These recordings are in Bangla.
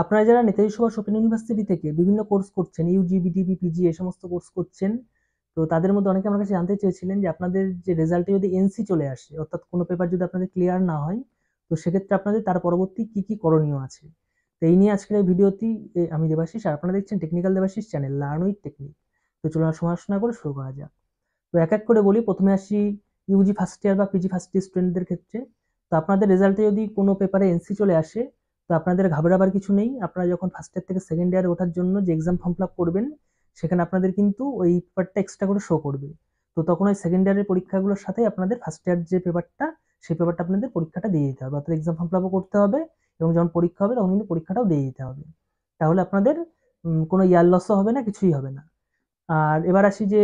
আপনারা যারা নেতাজি সুভাষ ওপেন ইউনিভার্সিটি থেকে বিভিন্ন কোর্স করছেন ইউজিবিটিবি পিজি এই সমস্ত কোর্স করছেন তো তাদের মধ্যে অনেকে আমার কাছে জানতে চেয়েছিলেন যে আপনাদের যে রেজাল্টে যদি এনসি চলে আসে অর্থাৎ কোনো পেপার যদি আপনাদের ক্লিয়ার না হয় তো সেক্ষেত্রে আপনাদের তার পরবর্তী কি কি করণীয় আছে তো এই নিয়ে আজকের এই ভিডিওটি আমি দেবাশিস আর আপনারা দেখছেন technical Debashis channel learn with technique তো চলুন সমালোচনা করে শুরু করা যাক তো এক এক করে বলি প্রথমে আসি ইউজি ফার্স্ট ইয়ার বা পিজি ফার্স্ট ইয়ার স্টুডেন্টদের ক্ষেত্রে তো আপনাদের রেজাল্টে যদি কোনো পেপারে এনসি চলে আসে তো আপনাদের ঘাবড়াবার কিছু নেই আপনারা যখন ফার্স্ট ইয়ার থেকে সেকেন্ড ইয়ারে ওঠার জন্য যে এক্সাম ফর্ম ফিলাপ করবেন সেখানে আপনাদের কিন্তু ওই পেপারটা এক্সট্রা করে শো করবে তো তখন ওই সেকেন্ড ইয়ারের পরীক্ষাগুলোর সাথে আপনাদের ফার্স্ট ইয়ার যে পেপারটা সেই পেপারটা আপনাদের পরীক্ষাটা দিয়ে দিতে হবে অর্থাৎ এক্সাম ফর্ম ফিলাপও করতে হবে এবং যখন পরীক্ষা হবে তখন কিন্তু পরীক্ষাটাও দিয়ে দিতে হবে তাহলে আপনাদের কোনো ইয়ার লসও হবে না কিছুই হবে না আর এবার আসি যে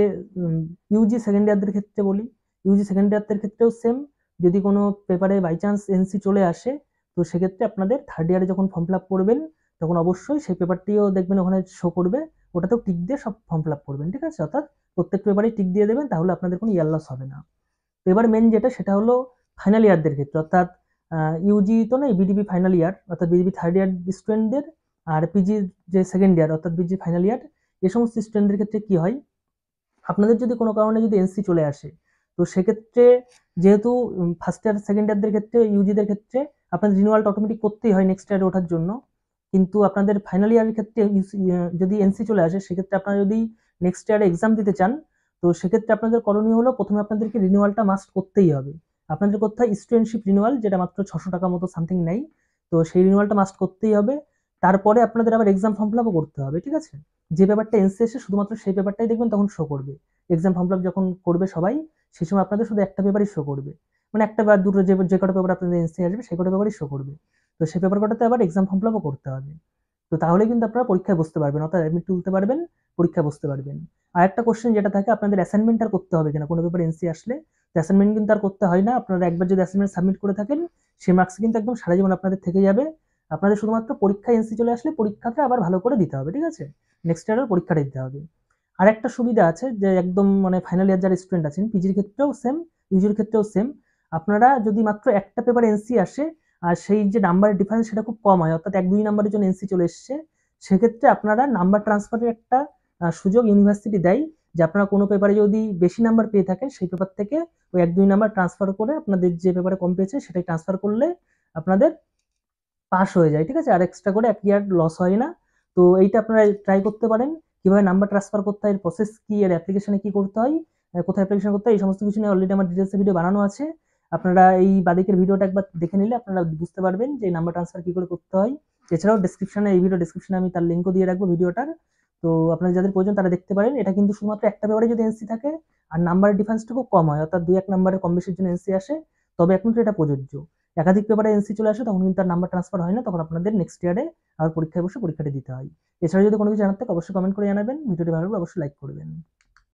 ইউজি সেকেন্ড ইয়ারদের ক্ষেত্রে বলি ইউজি সেকেন্ড ইয়ারদের ক্ষেত্রেও সেম যদি কোনো পেপারে বাই চান্স এনসি চলে আসে তো সেক্ষেত্রে আপনাদের থার্ড ইয়ারে যখন ফর্ম ফিল আপ করবেন তখন অবশ্যই সেই পেপারটিও দেখবেন ওখানে শো করবে ওটাতেও টিক দিয়ে সব ফর্ম ফিল আপ করবেন ঠিক আছে অর্থাৎ প্রত্যেক পেপারেই টিক দিয়ে দেবেন তাহলে আপনাদের কোনো ইয়ার লস হবে না তো এবার মেন যেটা সেটা হলো ফাইনাল ইয়ারদের ক্ষেত্রে অর্থাৎ ইউজি তো নয় বিডিবি ফাইনাল ইয়ার অর্থাৎ বিডিবি থার্ড ইয়ার স্টুডেন্টদের আর পিজির যে সেকেন্ড ইয়ার অর্থাৎ বিজি ফাইনাল ইয়ার এ সমস্ত স্টুডেন্টদের ক্ষেত্রে কি হয় আপনাদের যদি কোনো কারণে যদি এনসি চলে আসে তো সেক্ষেত্রে যেহেতু ফার্স্ট ইয়ার সেকেন্ড ইয়ারদের ক্ষেত্রে ইউজিদের ক্ষেত্রে আপনাদের রিনুয়ালটা অটোমেটিক করতেই হয় নেক্সট ইয়ারে ওঠার জন্য কিন্তু আপনাদের ফাইনাল ইয়ারের ক্ষেত্রে যদি এনসি চলে আসে সেক্ষেত্রে আপনারা যদি নেক্সট ইয়ারে এক্সাম দিতে চান তো সেক্ষেত্রে আপনাদের করণীয় হলো প্রথমে আপনাদেরকে রিনুয়ালটা মাস্ট করতেই হবে আপনাদের কোথায় স্টুডেন্টশিপ রিনুয়াল যেটা মাত্র ছশো টাকা মতো সামথিং নেই তো সেই রিনুয়ালটা মাস্ট করতেই হবে তারপরে আপনাদের আবার এক্সাম ফর্ম ফিলাপও করতে হবে ঠিক আছে যে পেপারটা এনসি এসে শুধুমাত্র সেই পেপারটাই দেখবেন তখন শো করবে এক্সাম ফর্ম ফিলাপ যখন করবে সবাই সেই সময় আপনাদের শুধু একটা পেপারই শো করবে মানে একটা বা দুটো যে যে কটা পেপার আপনাদের এনসি আসবে সেই কটা পেপারই শো করবে তো সেই পেপার কটাতে আবার এক্সাম ফর্ম ফিলাপও করতে হবে তো তাহলে কিন্তু আপনারা পরীক্ষায় বসতে পারবেন অর্থাৎ অ্যাডমিট তুলতে পারবেন পরীক্ষা বসতে পারবেন আর একটা কোশ্চেন যেটা থাকে আপনাদের অ্যাসাইনমেন্ট আর করতে হবে কিনা কোনো পেপার এনসি আসলে অ্যাসাইনমেন্ট কিন্তু আর করতে হয় না আপনারা একবার যদি অ্যাসাইনমেন্ট সাবমিট করে থাকেন সেই মার্কস কিন্তু একদম সারা জীবন আপনাদের থেকে যাবে আপনাদের শুধুমাত্র পরীক্ষা এনসি চলে আসলে পরীক্ষাটা আবার ভালো করে দিতে হবে ঠিক আছে নেক্সট ইয়ারের পরীক্ষাটা দিতে হবে আর একটা সুবিধা আছে যে একদম মানে ফাইনাল ইয়ার যারা স্টুডেন্ট আছেন পিজির ক্ষেত্রেও সেম ইউজির ক্ষেত্রেও সেম আপনারা যদি মাত্র একটা পেপার এনসি আসে আর সেই যে নাম্বারের ডিফারেন্স সেটা খুব কম হয় অর্থাৎ এক দুই নাম্বারের জন্য এনসি চলে এসছে সেক্ষেত্রে আপনারা নাম্বার ট্রান্সফারের একটা সুযোগ ইউনিভার্সিটি দেয় যে আপনারা কোনো পেপারে যদি বেশি নাম্বার পেয়ে থাকেন সেই পেপার থেকে ওই এক দুই নাম্বার ট্রান্সফার করে আপনাদের যে পেপারে কম পেয়েছে সেটাই ট্রান্সফার করলে আপনাদের পাস হয়ে যায় ঠিক আছে আর এক্সট্রা করে এক ইয়ার লস হয় না তো এইটা আপনারা ট্রাই করতে পারেন কীভাবে নাম্বার ট্রান্সফার করতে হয় এর প্রসেস কী এর অ্যাপ্লিকেশানে কী করতে হয় কোথায় অ্যাপ্লিকেশন করতে হয় এই সমস্ত কিছু নিয়ে অলরেডি আমার ডিটেলসে ভিডিও বানানো আছে আপনারা এই বাদিকের ভিডিওটা একবার দেখে নিলে আপনারা বুঝতে পারবেন যে নাম্বার ট্রান্সফার কী করে করতে হয় এছাড়াও ডিসক্রিপশানে এই ভিডিও ডিসক্রিপশানে আমি তার লিঙ্কও দিয়ে রাখবো ভিডিওটার তো আপনারা যাদের প্রয়োজন তারা দেখতে পারেন এটা কিন্তু শুধুমাত্র একটা পেপারে যদি এনসি থাকে আর নাম্বারের ডিফারেন্সটা খুব কম হয় অর্থাৎ দুই এক নাম্বারের কম বেশির জন্য এনসি আসে তবে একমাত্র এটা প্রযোজ্য একাধিক পেপারে এনসি চলে আসে তখন কিন্তু তার নাম্বার ট্রান্সফার হয় না তখন আপনাদের নেক্সট ইয়ারে আবার পরীক্ষায় বসে পরীক্ষাটি দিতে হয় এছাড়া যদি কোনো কিছু জানার থাকে অবশ্যই কমেন্ট করে জানাবেন ভিডিওটি ভালো লাগলে অবশ্যই লাইক করবেন